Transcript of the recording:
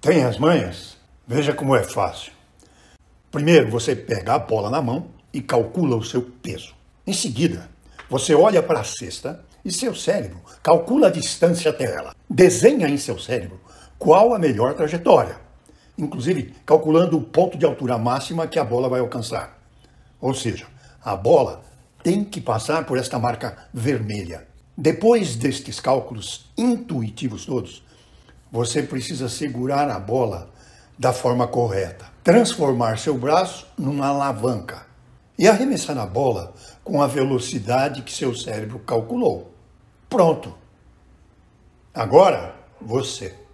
Tem as manhas? Veja como é fácil. Primeiro, você pega a bola na mão e calcula o seu peso. Em seguida, você olha para a cesta e seu cérebro calcula a distância até ela. Desenha em seu cérebro qual a melhor trajetória, inclusive calculando o ponto de altura máxima que a bola vai alcançar. Ou seja, a bola tem que passar por esta marca vermelha. Depois destes cálculos intuitivos todos, você precisa segurar a bola da forma correta. Transformar seu braço numa alavanca e arremessar a bola com a velocidade que seu cérebro calculou. Pronto. Agora você.